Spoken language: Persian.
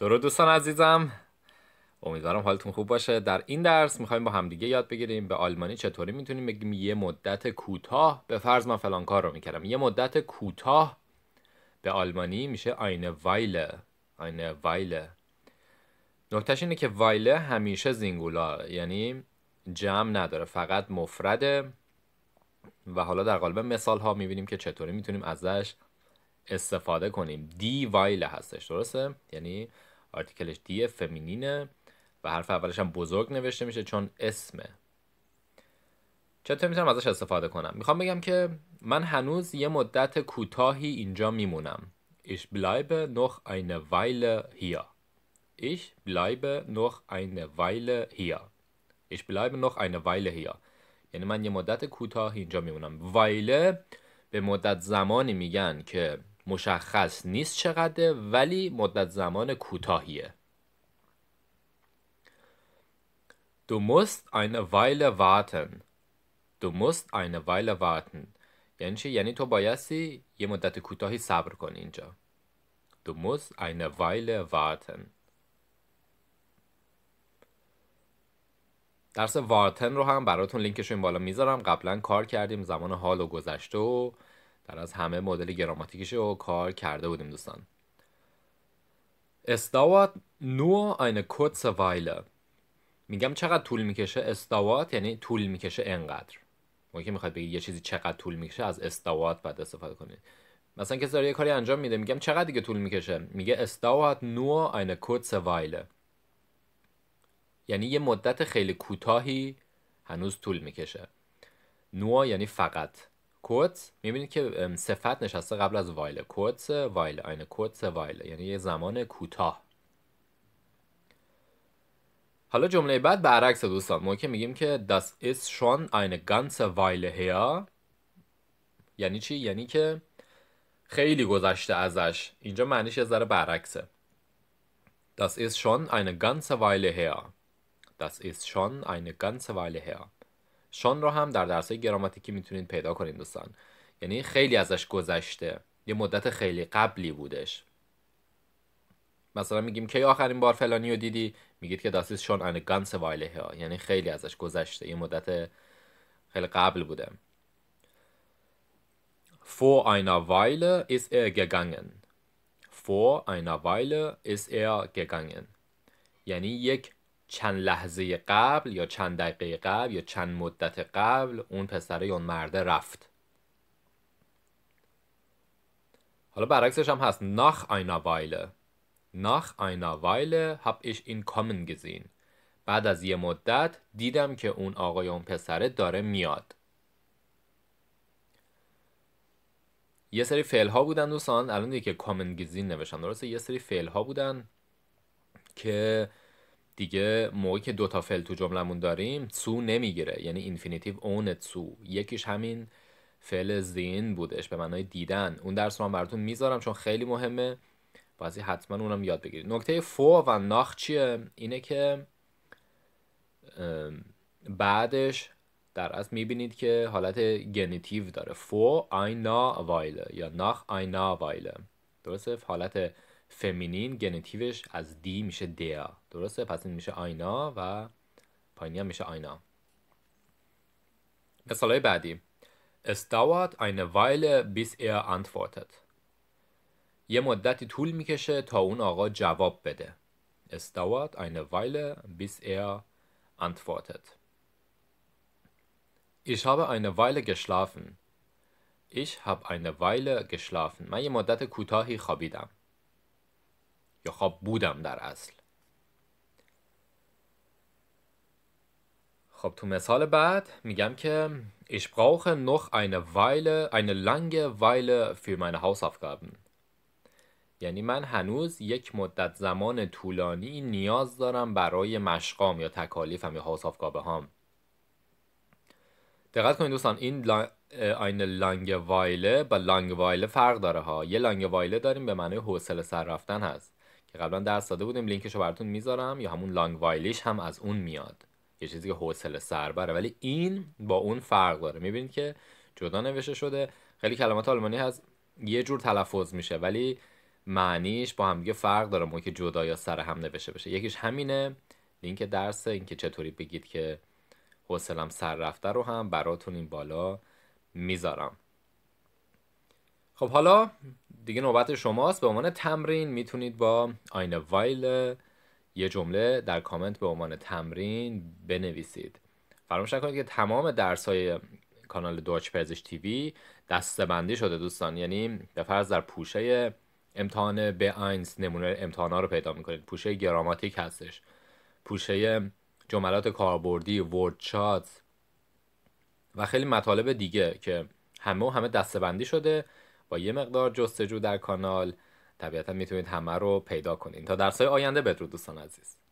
درود دوستان عزیزم امیدوارم حالتون خوب باشه در این درس میخوایم با همدیگه یاد بگیریم به آلمانی چطوری میتونیم بگیم یه مدت کوتاه به فرض من فلان کار رو میکردم یه مدت کوتاه به آلمانی میشه eine Weile eine Weile نکتهش اینه که وایله همیشه زینگولار یعنی جمع نداره فقط مفرده و حالا در قالب مثال ها میبینیم که چطوری میتونیم ازش استفاده کنیم دی وایله هستش درسته یعنی آرتیکلش دیه فمینینه و حرف اولش هم بزرگ نوشته میشه چون اسمه چطور میتونم ازش استفاده کنم میخوام بگم که من هنوز یه مدت کوتاهی اینجا میمونم Ich bleibe noch eine Weile hier. Ich bleibe noch eine Weile hier. Ich bleibe noch eine Weile hier. یعنی من یه مدت کوتاهی اینجا میمونم. وایله به مدت زمانی میگن که مشخص نیست چقدره ولی مدت زمان کوتاهیه. Du musst eine Weile warten. Du musst eine Weile warten. یعنی چی؟ یعنی تو بایستی یه مدت کوتاهی صبر کنی اینجا. Du musst eine Weile warten. درس وارتن رو هم براتون لینکش این بالا میذارم قبلا کار کردیم زمان حال و گذشته و از همه مدل گراماتیکش رو کار کرده بودیم دوستان استاوات نو این kurze وایله. میگم چقدر طول میکشه استاوات یعنی طول میکشه انقدر موقعی که میخواید بگید یه چیزی چقدر طول میکشه از استاوات بعد استفاده کنید مثلا کسی داره یه کاری انجام میده میگم چقدر دیگه طول میکشه میگه استاوات نو این kurze وایله. یعنی یه مدت خیلی کوتاهی هنوز طول میکشه نو یعنی فقط کوت میبینید که صفت نشسته قبل از وایل کوت وایل اینه کوت وایل یعنی یه زمان کوتاه حالا جمله بعد برعکس دوستان ما که میگیم که das ist schon eine ganze Weile her یعنی چی یعنی که خیلی گذشته ازش اینجا معنیش یه ذره برعکسه Das ist schon eine ganze Weile her Das ist schon eine ganze Weile her شان رو هم در درسای گراماتیکی میتونید پیدا کنید دوستان یعنی خیلی ازش گذشته یه مدت خیلی قبلی بودش مثلا میگیم کی آخرین بار فلانی رو دیدی میگید که داسیس شون ان گانس وایله ها یعنی خیلی ازش گذشته یه مدت خیلی قبل بوده فور اینا Weile ist er gegangen. فور اینا Weile ist er gegangen. یعنی یک چند لحظه قبل یا چند دقیقه قبل یا چند مدت قبل اون پسره یا اون مرده رفت حالا برعکسش هم هست ناخ اینا وایله ناخ اینا وایله هب ایش این کامن گزین بعد از یه مدت دیدم که اون آقای اون پسره داره میاد یه سری فعل ها بودن دوستان الان دیگه کامن گزین نوشتم درسته یه سری فعل ها بودن که دیگه موقعی که دو تا فعل تو جملمون داریم تو نمیگیره یعنی اینفینیتیو اون سو یکیش همین فعل زین بودش به معنای دیدن اون درس رو من براتون میذارم چون خیلی مهمه بازی حتما اونم یاد بگیرید نکته فو و ناخ چیه اینه که بعدش در از میبینید که حالت گنیتیو داره فو آینا وایله یا ناخ آینا وایله درسته حالت فمینین گنتیوش از دی میشه دیا درسته پس این میشه آینا و پایینی هم میشه آینا مثال بعدی Es dauert این Weile, bis er یه مدتی طول میکشه تا اون آقا جواب بده. Es dauert این Weile, bis er antwortet. Ich habe این Weile geschlafen. Ich habe eine Weile من یه مدت کوتاهی خوابیدم. یا خواب بودم در اصل خب تو مثال بعد میگم که ich brauche noch eine Weile, eine lange Weile für meine Hausaufgaben. یعنی من هنوز یک مدت زمان طولانی نیاز دارم برای مشقام یا تکالیفم یا هاوسافگابه هام دقت کنید دوستان این این لانگ وایله با لانگ وایله فرق داره ها یه لانگ وایله داریم به معنی حوصله سر رفتن هست که قبلا درس داده بودیم لینکش رو براتون میذارم یا همون لانگ وایلیش هم از اون میاد یه چیزی که حوصله سربره ولی این با اون فرق داره میبینید که جدا نوشته شده خیلی کلمات آلمانی هست یه جور تلفظ میشه ولی معنیش با دیگه فرق داره موقعی که جدا یا سر هم نوشته بشه یکیش همینه لینک درس اینکه چطوری بگید که حوصلم سر رفته رو هم براتون این بالا میذارم خب حالا دیگه نوبت شماست به عنوان تمرین میتونید با آینه وایل یه جمله در کامنت به عنوان تمرین بنویسید فراموش نکنید که تمام درس های کانال دوچ تی تیوی دستبندی شده دوستان یعنی به فرض در پوشه امتحان به آینس نمونه ها رو پیدا میکنید پوشه گراماتیک هستش پوشه جملات کاربردی ورد و خیلی مطالب دیگه که همه و همه دستبندی شده با یه مقدار جستجو در کانال طبیعتا میتونید همه رو پیدا کنید تا درسای آینده بدرود دوستان عزیز